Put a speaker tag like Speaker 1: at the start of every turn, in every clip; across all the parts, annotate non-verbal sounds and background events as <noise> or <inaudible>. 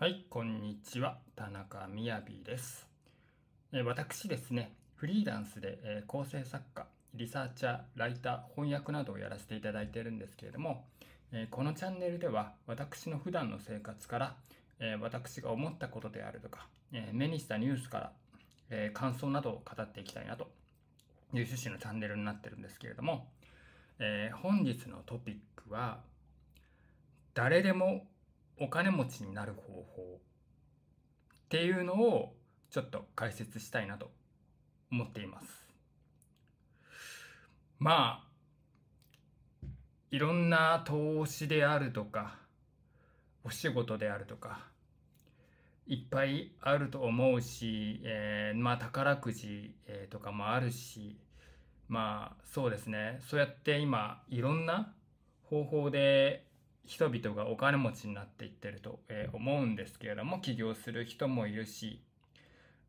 Speaker 1: はい、こんにちは。田中みです。え私ですね、フリーランスで、え構成作家、リサーチャー、ライター、翻訳などをやらせていただいているんですけれども、えこのチャンネルでは私の普段の生活から、え私が思ったことであるとか、え目にしたニュースから、え感想などを語っていきたいなという趣旨のチャンネルになってるんですけれども、え本日のトピックは、誰でもお金持ちになる方法っていうのをちょっと解説したいなと思っています。まあ、いろんな投資であるとか、お仕事であるとか、いっぱいあると思うし、えー、まあ宝くじ、えー、とかもあるし、まあそうですね、そうやって今いろんな方法で人々がお金持ちになっていってると、え思うんですけれども起業する人もいるし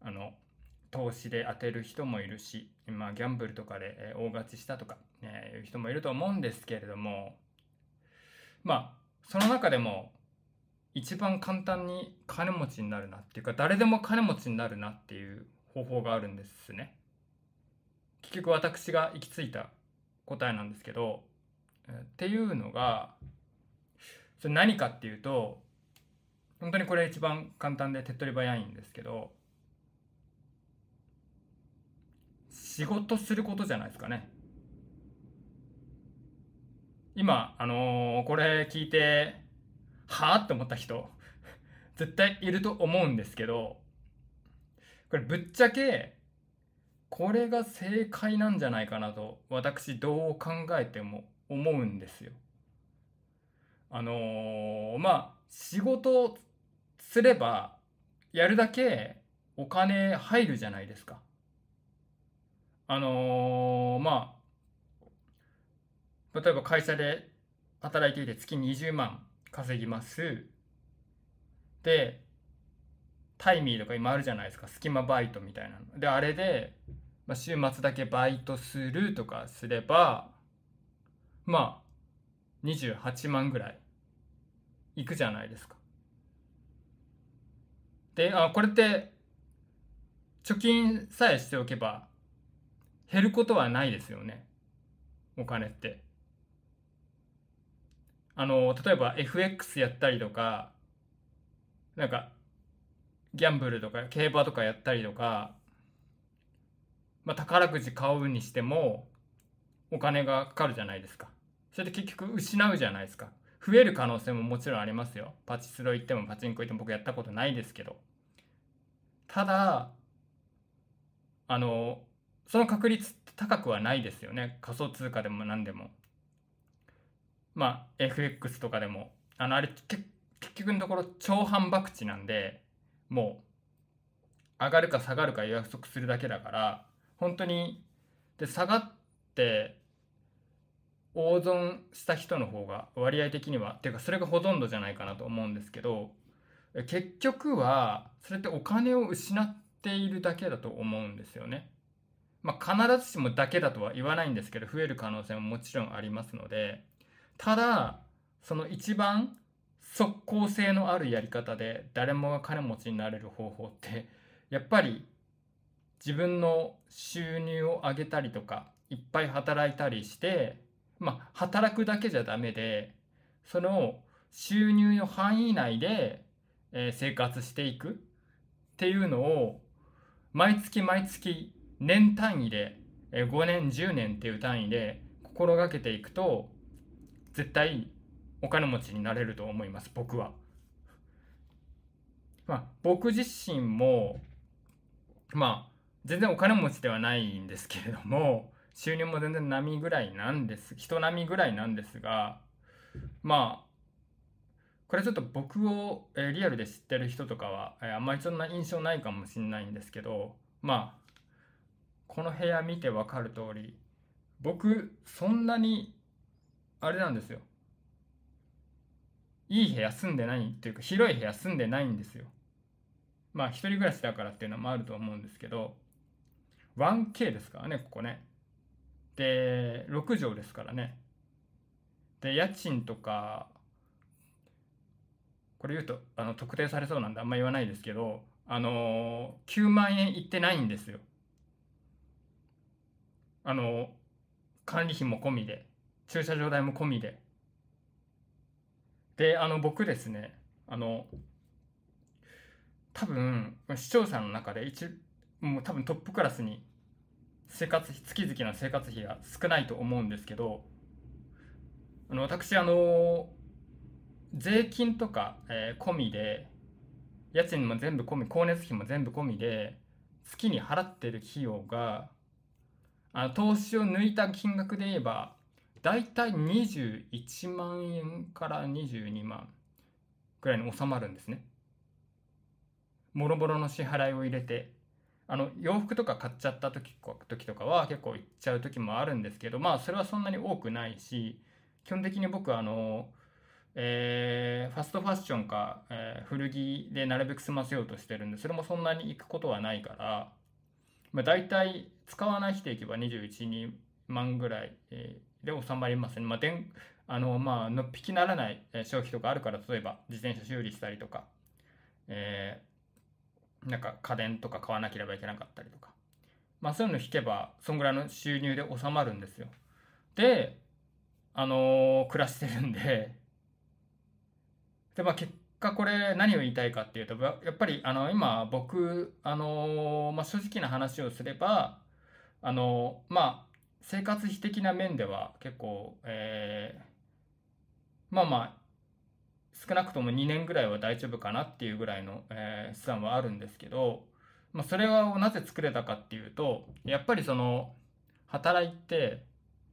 Speaker 1: あの投資で当てる人もいるし、今ギャンブルとかで、え大勝ちしたとか、えー、う人もいると思うんですけれどもまあその中でも一番簡単に金持ちになるなっていうか誰でも金持ちになるなっていう方法があるんですね結局私が行き着いた答えなんですけど、えー、っていうのがそれ何かっていうと本当にこれ一番簡単で手っ取り早いんですけど仕事することじゃないですかね今あのー、これ聞いてはあって思った人絶対いると思うんですけどこれぶっちゃけこれが正解なんじゃないかなと私どう考えても思うんですよ。あのー、まあ、仕事すれば、やるだけお金入るじゃないですか。あのー、まあ、例えば会社で働いていて月20万稼ぎます。で、タイミーとか今あるじゃないですか。隙間バイトみたいなの。で、あれで、まあ、週末だけバイトするとかすれば、まあ、28万ぐらいいくじゃないですか。であこれって貯金さえしておけば減ることはないですよねお金って。あの例えば FX やったりとかなんかギャンブルとか競馬とかやったりとか、まあ、宝くじ買うにしてもお金がかかるじゃないですか。それで結局失うじゃないですか。増える可能性ももちろんありますよ。パチスロ行ってもパチンコ行っても僕やったことないですけど。ただ、あの、その確率って高くはないですよね。仮想通貨でも何でも。まあ、FX とかでも。あの、あれ、結局のところ超反博打なんで、もう、上がるか下がるか予約するだけだから、本当に、で、下がって、大損した人の方が割合的にはっていうかそれがほとんどじゃないかなと思うんですけど結局はそれってお金を失っているだけだと思うんですよね。まあ、必ずしもだけだとは言わないんですけど増える可能性ももちろんありますのでただその一番即効性のあるやり方で誰もが金持ちになれる方法ってやっぱり自分の収入を上げたりとかいっぱい働いたりしてまあ、働くだけじゃダメで、その収入の範囲内で、えー、生活していくっていうのを、毎月毎月、年単位で、えー、5年、10年っていう単位で心がけていくと、絶対お金持ちになれると思います、僕は。まあ、僕自身も、まあ、全然お金持ちではないんですけれども、収入も全然波ぐらいなんです、人並みぐらいなんですが、まあ、これちょっと僕を、えリアルで知ってる人とかは、えあんまりそんな印象ないかもしんないんですけど、まあ、この部屋見てわかる通り、僕、そんなに、あれなんですよ。いい部屋住んでないというか、広い部屋住んでないんですよ。まあ、一人暮らしだからっていうのもあると思うんですけど、1K ですからね、ここね。で、6畳ですからね。で、家賃とか、これ言うと、あの、特定されそうなんであんま言わないですけど、あのー、9万円いってないんですよ。あのー、管理費も込みで、駐車場代も込みで。で、あの、僕ですね、あの、多分、視聴者の中で一、もう多分トップクラスに生活費月々の生活費が少ないと思うんですけどあの私あの税金とか、えー、込みで家賃も全部込み光熱費も全部込みで月に払ってる費用があの投資を抜いた金額で言えばだいたい21万円から22万くらいに収まるんですね。もろもろの支払いを入れてあの、洋服とか買っちゃった時時とかは結構行っちゃう時もあるんですけど、まあ、それはそんなに多くないし、基本的に僕はあの、えー、ファストファッションか、えー、古着でなるべく済ませようとしてるんで、それもそんなに行くことはないから、まあ、大体使わない日でいけば21、2万ぐらい、えー、で収まりますね。まあ、でんあの、まあ、のっぴきならない消費とかあるから、例えば自転車修理したりとか、えなんか家電とか買わなければいけなかったりとか。まあそういうの引けば、そんぐらいの収入で収まるんですよ。で、あのー、暮らしてるんで、で、まあ結果これ何を言いたいかっていうと、やっぱりあの、今僕、あのー、まあ正直な話をすれば、あのー、まあ生活費的な面では結構、えー、まあまあ少なくとも2年ぐらいは大丈夫かなっていうぐらいの、えー、資産はあるんですけど、まあ、それをなぜ作れたかっていうと、やっぱりその、働いて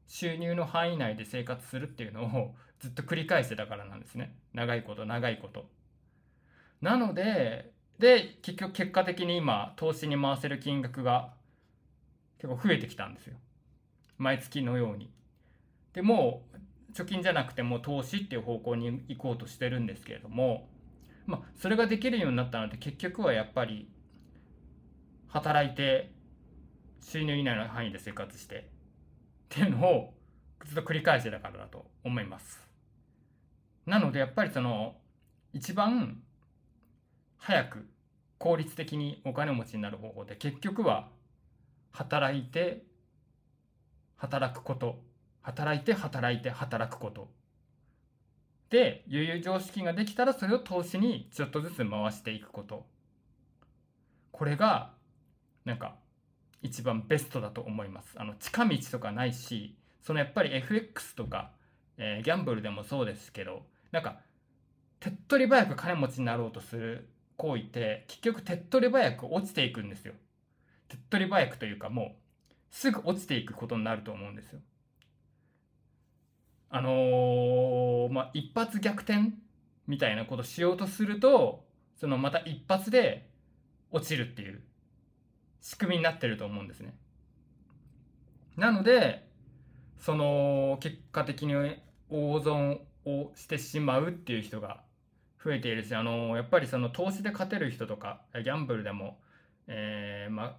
Speaker 1: 収入の範囲内で生活するっていうのを <laughs> ずっと繰り返してたからなんですね。長いこと、長いこと。なので、で、結局結果的に今、投資に回せる金額が結構増えてきたんですよ。毎月のように。でもう貯金じゃなくても投資っていう方向に行こうとしてるんですけれども、まあ、それができるようになったので結局はやっぱり働いて収入以内の範囲で生活してっていうのをずっと繰り返してたからだと思います。なのでやっぱりその一番早く効率的にお金持ちになる方法で結局は働いて働くこと働いて働いて働くことで悠々常識ができたらそれを投資にちょっとずつ回していくことこれがなんか一番ベストだと思いますあの近道とかないしそのやっぱり FX とか、えー、ギャンブルでもそうですけどなんか手っ取り早く金持ちになろうとする行為って結局手っ取り早く落ちていくんですよ手っ取り早くというかもうすぐ落ちていくことになると思うんですよあのー、まあ、一発逆転みたいなことしようとすると、そのまた一発で落ちるっていう仕組みになってると思うんですね。なので、その結果的に大損をしてしまうっていう人が増えているし、あのー、やっぱりその投資で勝てる人とか、ギャンブルでも、えー、まあ、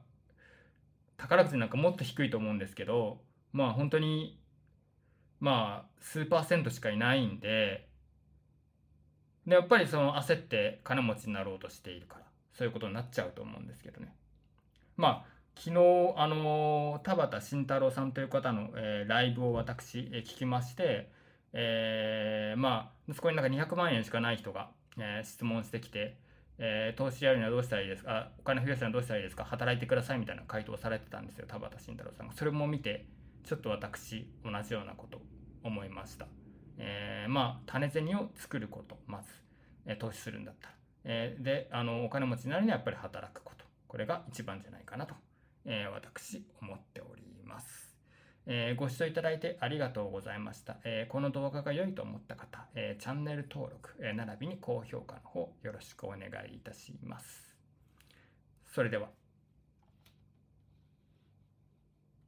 Speaker 1: 宝くじなんかもっと低いと思うんですけど、まあ本当にまあ、数パーセントしかいないんで、で、やっぱりその焦って金持ちになろうとしているから、そういうことになっちゃうと思うんですけどね。まあ、昨日、あの田畑慎太郎さんという方の、えー、ライブを私、えー、聞きまして、えー、まあ、息子になんか200万円しかない人が、えー、質問してきて、えー、投資やるにはどうしたらいいですかお金増やすにはどうしたらいいですか働いてくださいみたいな回答をされてたんですよ、田畑慎太郎さんが。それも見て、ちょっと私同じようなこと思いました。えー、まあ種銭を作ることまず、えー、投資するんだったら、えー、であのお金持ちになるにはやっぱり働くことこれが一番じゃないかなと、え私思っております。えご視聴いただいてありがとうございました。えこの動画が良いと思った方、えチャンネル登録、え並びに高評価の方よろしくお願いいたします。それでは。